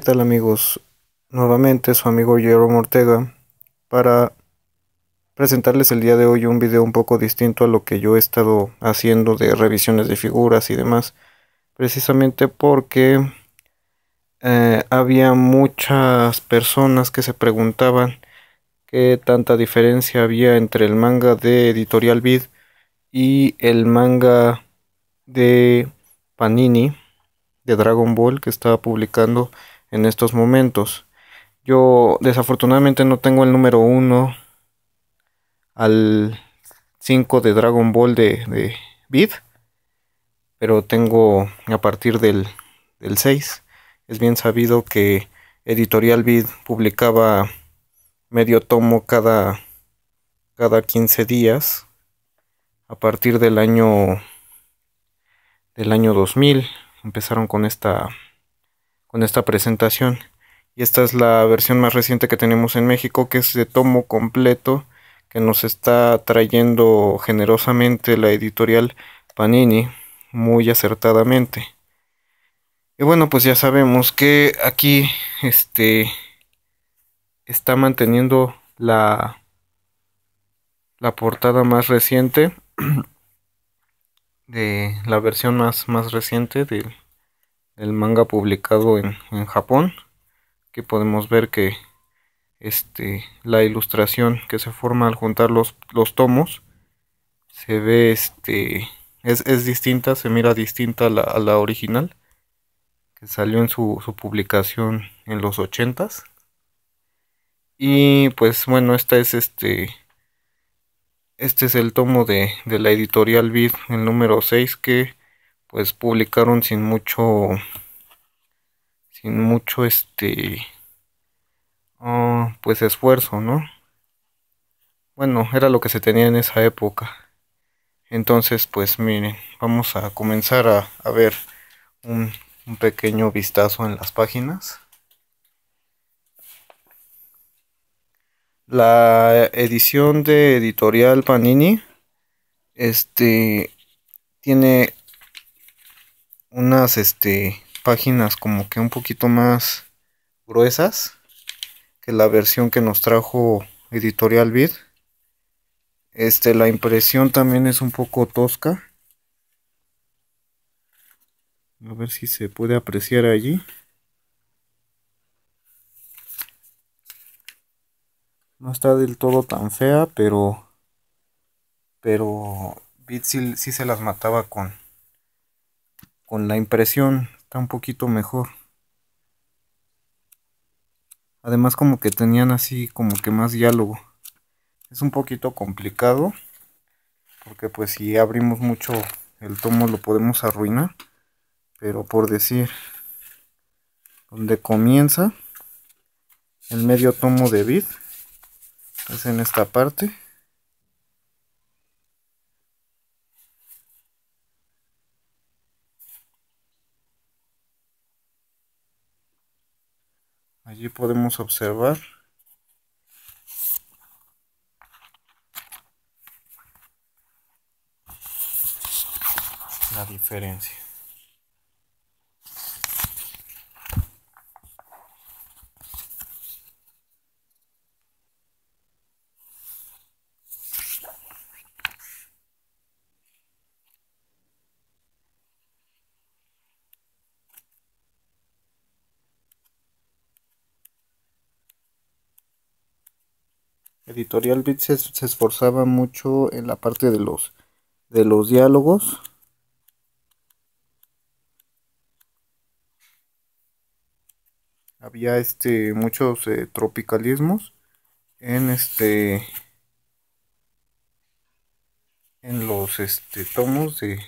¿Qué tal amigos? Nuevamente su amigo Jerome Ortega para presentarles el día de hoy un video un poco distinto a lo que yo he estado haciendo de revisiones de figuras y demás precisamente porque eh, había muchas personas que se preguntaban qué tanta diferencia había entre el manga de Editorial Vid y el manga de Panini de Dragon Ball que estaba publicando en estos momentos. Yo desafortunadamente no tengo el número 1 al 5 de Dragon Ball de, BID, pero tengo a partir del, 6. Es bien sabido que Editorial BID publicaba medio tomo cada, cada 15 días a partir del año del año 2000 empezaron con esta con esta presentación. Y esta es la versión más reciente que tenemos en México, que es de tomo completo, que nos está trayendo generosamente la editorial Panini, muy acertadamente. Y bueno, pues ya sabemos que aquí este está manteniendo la la portada más reciente de la versión más más reciente del el manga publicado en, Japón. Que podemos ver que este, la ilustración que se forma al juntar los, tomos se ve este, es, distinta, se mira distinta a la, original que salió en su, su publicación en los 80 Y pues bueno, esta es este. Este es el tomo de, de la editorial Vid, el número 6, que pues publicaron sin mucho sin mucho este ah, pues esfuerzo no bueno era lo que se tenía en esa época entonces pues miren vamos a comenzar a, ver un, un pequeño vistazo en las páginas la edición de editorial panini este tiene unas este, páginas como que un poquito más gruesas que la versión que nos trajo Editorial Vid. Este, la impresión también es un poco tosca. A ver si se puede apreciar allí. No está del todo tan fea, pero... Pero Bit sí se las mataba con, con la impresión está un poquito mejor. Además como que tenían así como que más diálogo. Es un poquito complicado porque pues si abrimos mucho el tomo lo podemos arruinar. Pero por decir, donde comienza el medio tomo de vid es en esta parte Allí podemos observar la diferencia. Editorial bits se, esforzaba mucho en la parte de los, de los diálogos. Había este, muchos eh, tropicalismos en este en los este, tomos de,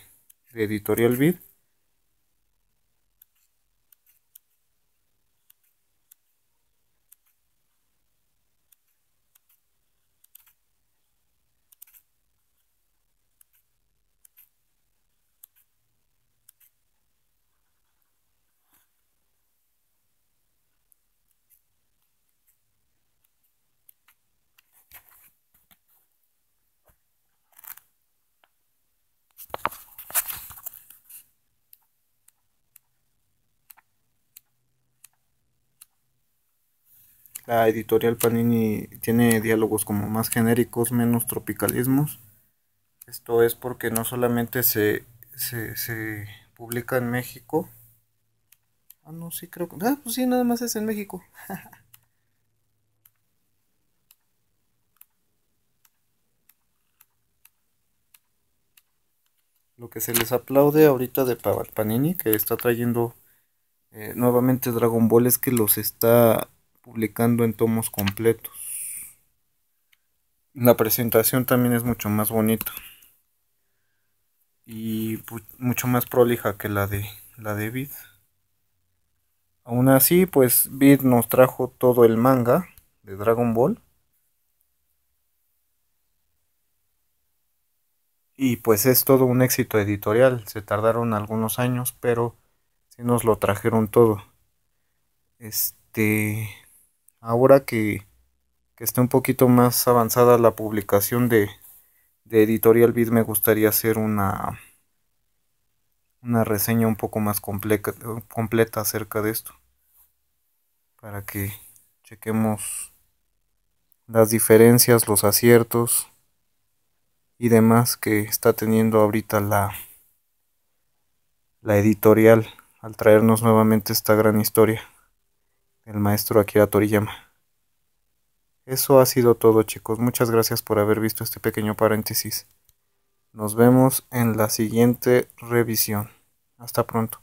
de Editorial Bit La editorial Panini tiene diálogos como más genéricos, menos tropicalismos. Esto es porque no solamente se, se, publica en México. Ah, no, sí creo que... Ah, pues sí, nada más es en México. Lo que se les aplaude ahorita de Panini, que está trayendo eh, nuevamente Dragon Ball, es que los está publicando en tomos completos. La presentación también es mucho más bonita y mucho más prolija que la de la de Vid. Aún así, pues Vid nos trajo todo el manga de Dragon Ball. Y pues es todo un éxito editorial. Se tardaron algunos años, pero sí nos lo trajeron todo. Este ahora que, está un poquito más avanzada la publicación de, Editorial vid me gustaría hacer una, una reseña un poco más completa acerca de esto. Para que chequemos las diferencias, los aciertos y demás que está teniendo ahorita la, la editorial al traernos nuevamente esta gran historia el maestro Akira Toriyama. Eso ha sido todo chicos, muchas gracias por haber visto este pequeño paréntesis. Nos vemos en la siguiente revisión. Hasta pronto.